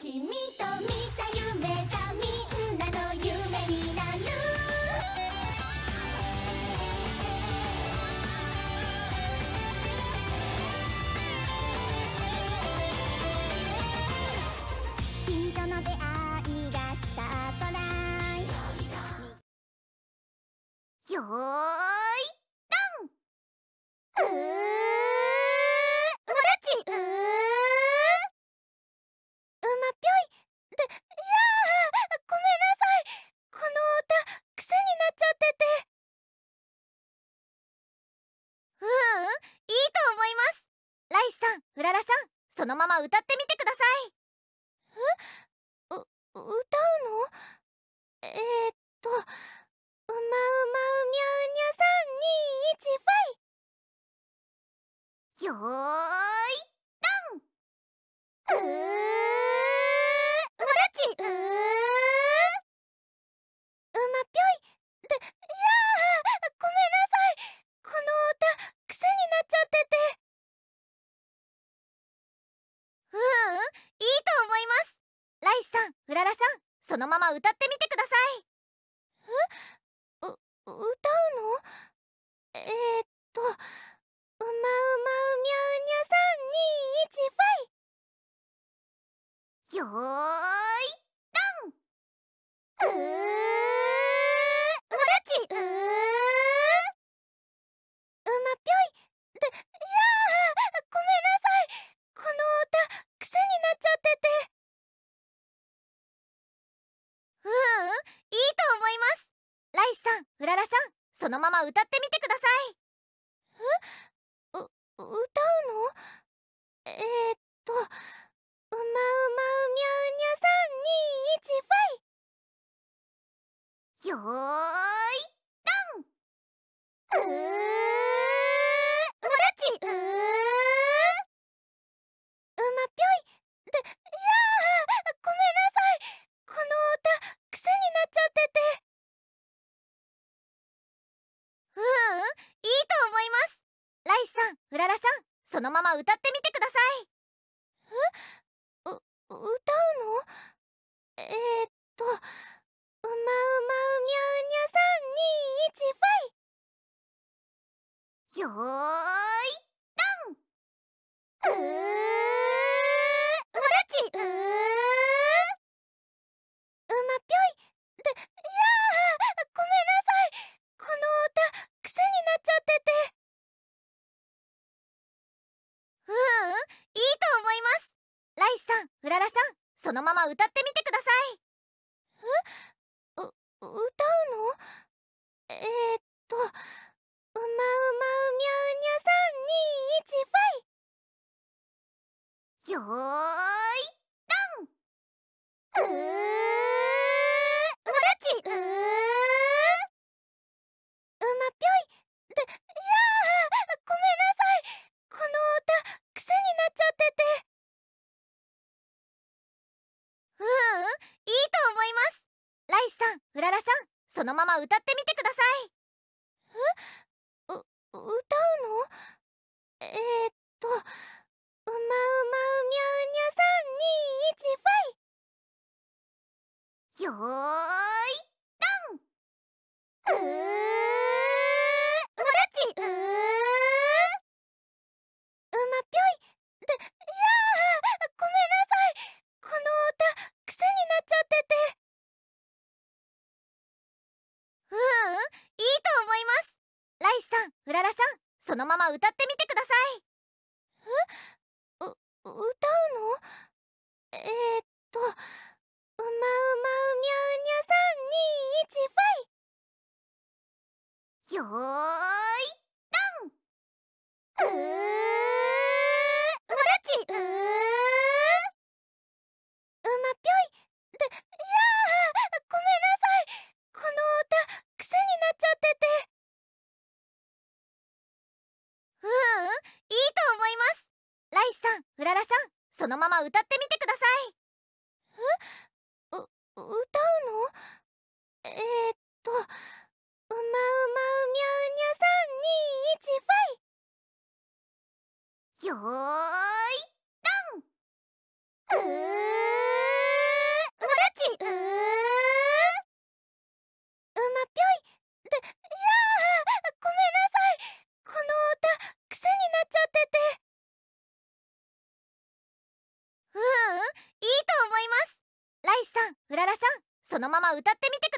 君と見た夢がさんうららさんそのまま歌ってみてくださいえう歌うのえー、っと「うまうまうみゃうにゃさ321ファイ」よーいどんうーうまだちうーうまぴょいでいやーごめんなさいこの歌癖になっちゃっててううんいいと思いますライスさんうららさんそのまま歌ってみてくださいえう歌うのえー、っとうまうまうみゃうにゃさんにいちファイよーまま歌ってみてくださいえう歌うのえー、っとうまうまうにゃうにゃさんにいちファイよーいどんうーうまちうーうまぴょいでそのまま歌ってみてくださいえう歌うのえー、っとうまうまうみゃうにゃさんにいちよーいどんうーうまだちうーん石さんうららさんそのまま歌ってみてくださいえう歌うのえー、っとうまうまうみゃうにゃさんにいちよーいどんううまだちううまぴょいでいやごめんなさいこの歌癖になっちゃっててううん、いいと思いますライスさんうららさんそのまま歌ってみてくださいえよーいうーうまちうーうまぴょいでいやーごめんなさいこの歌癖になっちゃっててううんいいと思いますライスさんうららさんそのまま歌ってみてください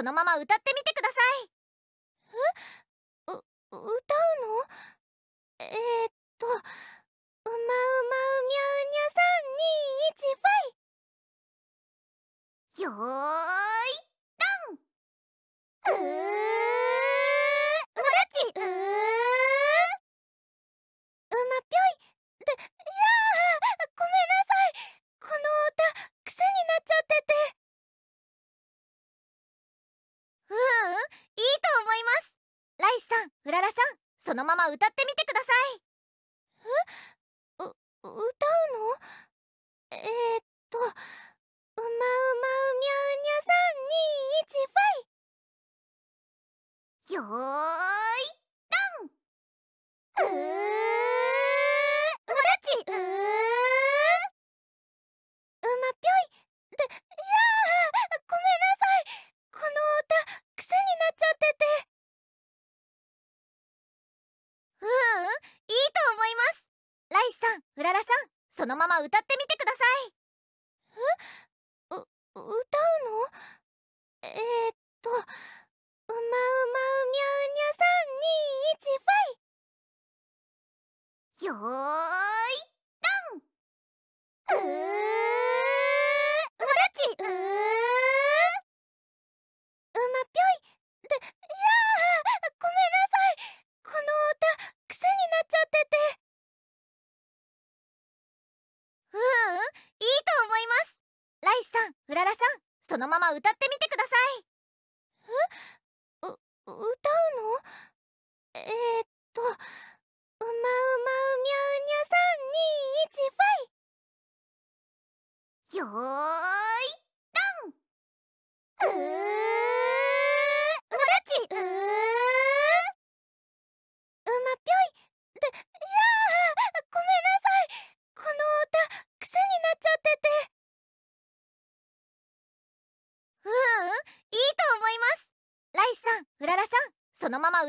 そのまま歌ってみてくださいんうららさんそのまま歌ってみてくださいえう歌うのえー、っとうまうまうみゃうにゃさんにいちよーいどんうーうまだちうーうまぴょいでいやーごめんなさいこの歌癖になっちゃっててううんいいと思いますライスさんうららさんそのまま歌ってみてくださいえう歌うのえー、っとうまうまうみゃうにゃさんにいちよーいどんうーうまだちうーんうまぴょいでた癖になっちゃっててううんいいと思いますライスさんうららさんそのまま歌ってみてくださいえう歌うのえー、っと「うまうまうみゃうにゃさんにいちファイ」よー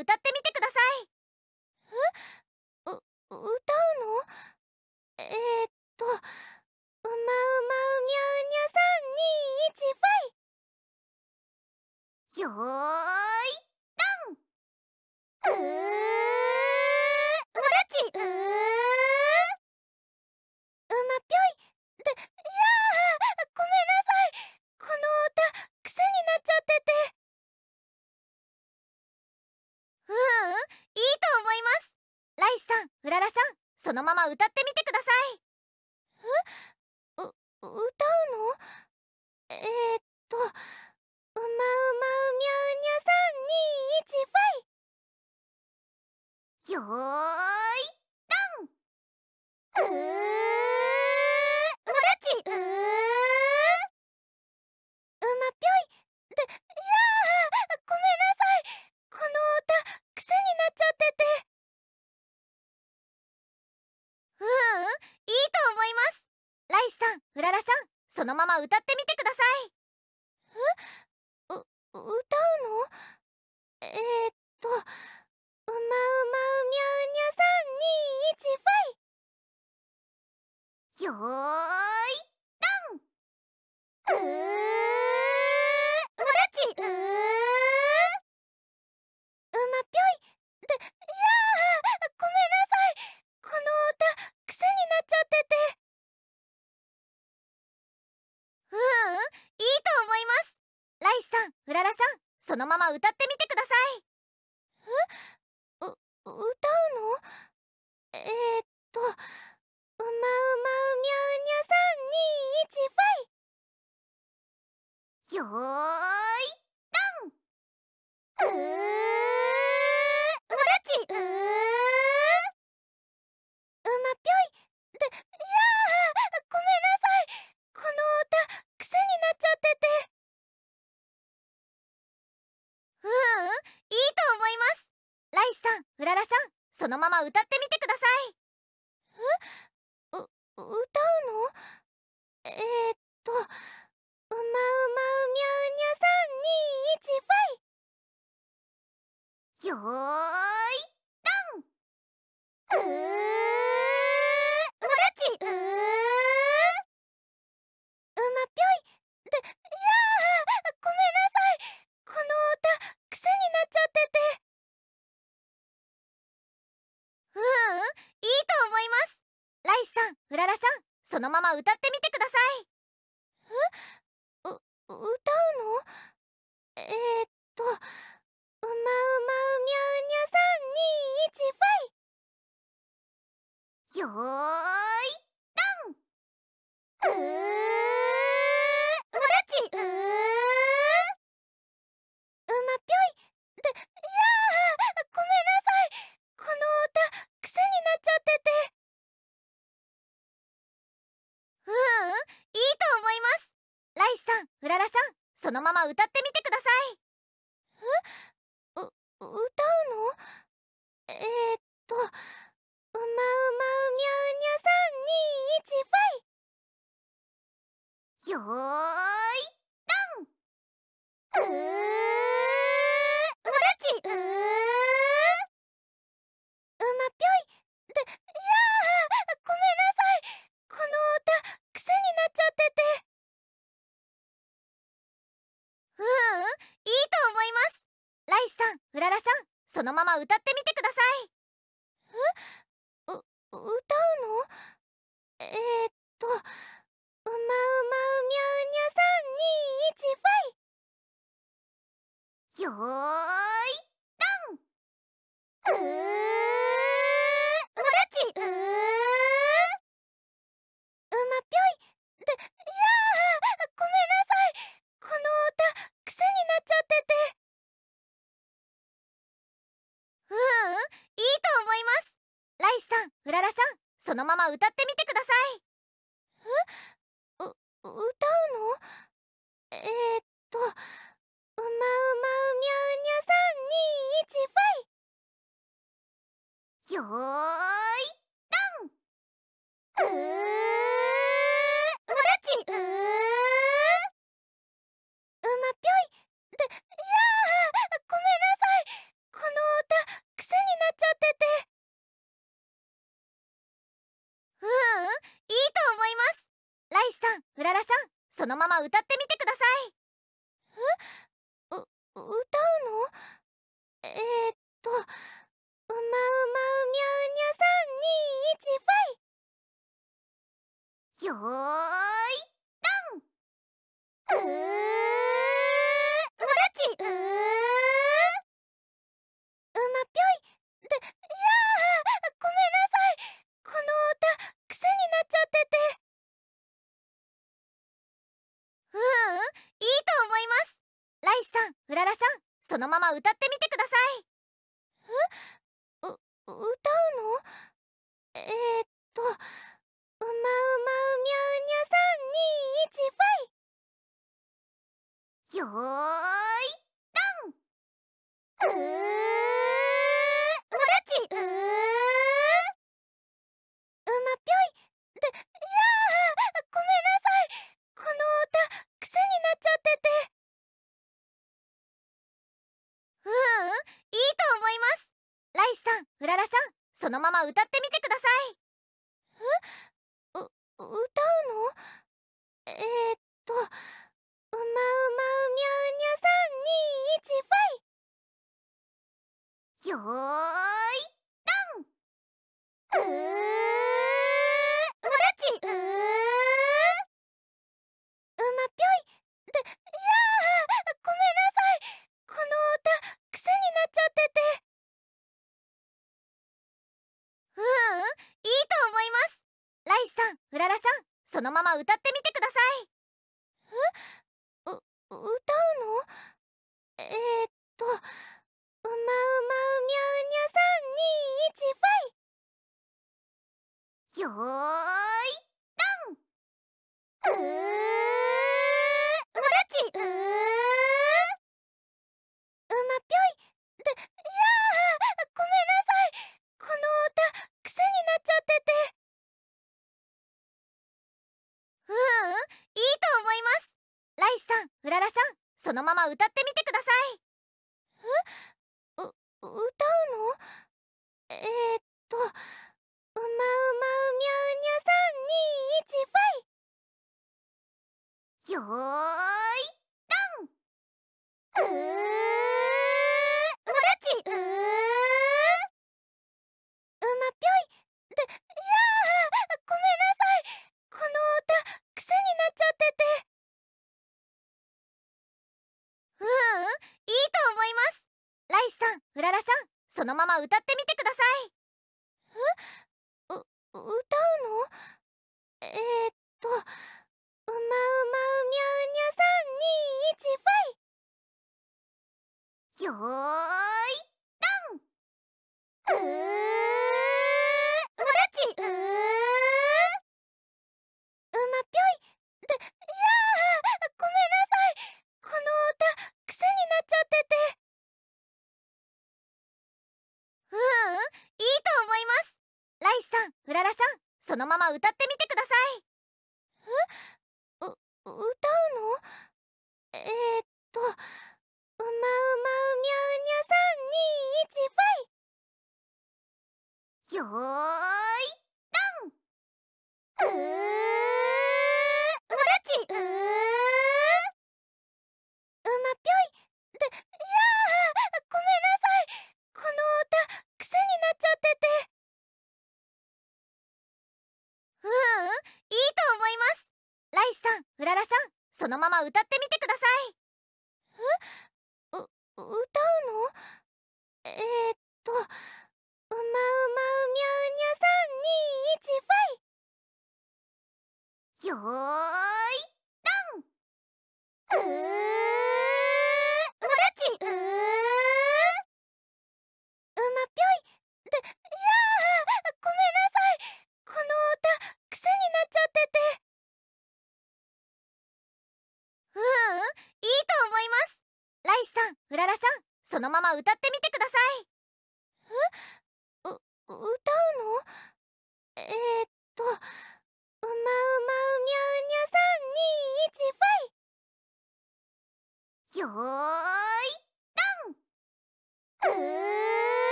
歌ってそのまま歌ってみてくださいララらさんそのまま歌ってみてくださいえう歌うのえー、っと「うまうまうみゃうにゃさんにいちファイ」よーんうららさんそのまま歌ってみてくださいえう歌うのえー、っとうまうまうみゃうにゃさんにいちよーいどんうーうまだちうーうまぴょいでいやーごめんなさいこの歌癖になっちゃっててううんいいと思いますライスさんうららさんそのまま歌ってみてくださいえう歌うのえー、っとうまうまうみゃうにゃさんにいちファイよよーいどんうーうまだちうーうまぴょいでいやーごめんなさいこの歌癖になっちゃっててううんいいと思いますライスさんうららさんそのまま歌ってみてそのまま歌ってみてくださいえさんそのまま歌ってみてくださいえ歌うのえー、っとうまうまうみゃうにゃ321ファイよーいどんうーうまだちうーうまぴょいでいやーごめんなさいこの歌癖になっちゃってて。ううんいいと思いますライスさんうららさんそのまま歌ってみてくださいえう歌うのえー、っとうまうまうみゃうにゃさんにいちファイよよーいどんうーうまだちうーうまぴょいでいやーごめんなさいこの歌癖になっちゃっててううんいいと思いますライスさんうららさんそのまま歌ってのまま歌ってみてくださいえこのまま歌ってみてくださいえう歌うのえー、っと「うまうまうみゃうにゃ321ファイ」よーいどんうーうまちうーうまぴょいでいやーごめんなさいこの歌癖になっちゃってて。ううんいいと思いますライスさんうららさんそのまま歌ってみてくださいえう歌うのえー、っとうまうまうみゃうにゃさんにいちファイよーいどんうーうまちうーうまぴょいでいやーごめんた癖になっちゃっててううんいいと思いますライスさんうららさんそのまま歌ってみてくださいえう歌うのえー、っとうまうまうみゃうにゃさんにいちよいよ歌ってみてくださいえう歌うのえー、っと「うまうまうみゃうにゃさんにいちファイ」よーいどん歌って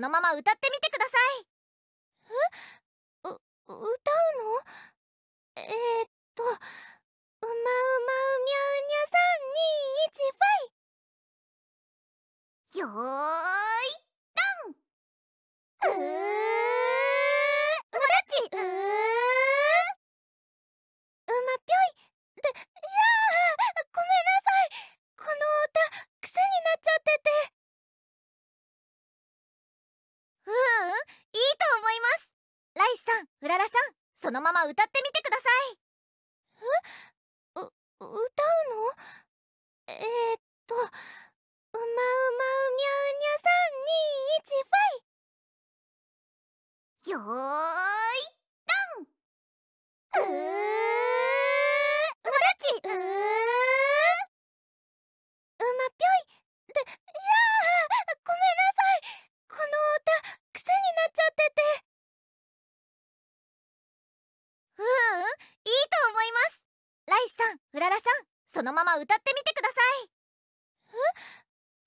のまま歌ってみてくださいんうららさんそのまま歌ってみてくださいえう歌うのえー、っと「うまうまうみゃうにゃさんにいちファイ」よーいどんうーうまだちうーん思いますライスさんうららさんそのまま歌ってみてください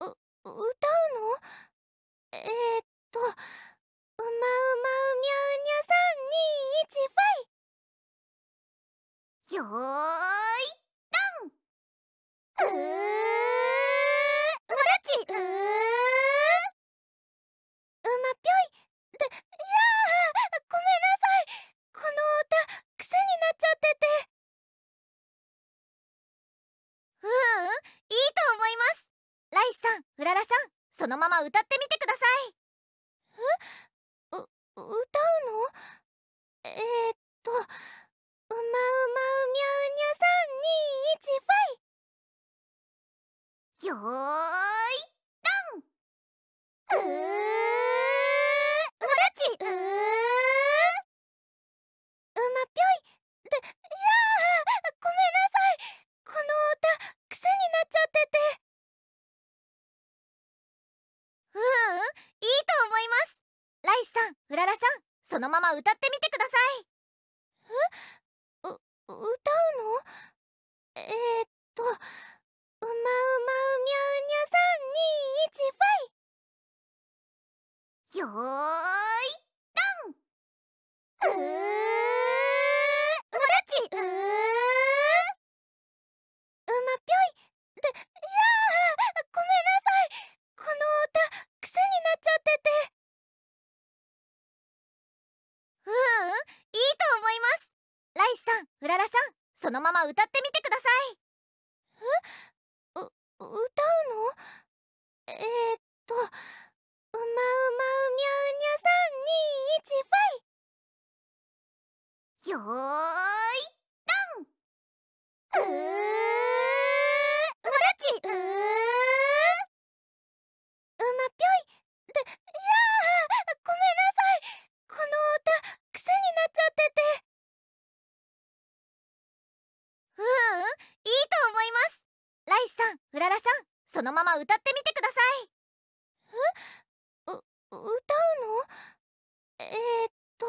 えう歌うのえー、っとうまうまうみゃうにゃさんにいちよーいどんうーうまだちうーうまぴょいでいやーごめんなさいこの歌癖になっちゃっててううんいいと思いますライスさんうららさんそのまま歌ってみてくださいえう歌うのえー、っとうまうまうみゃうにゃさんにいちファイよのまま歌ってみてくださいんうららさんそのまま歌ってみてくださいえう歌うのえー、っと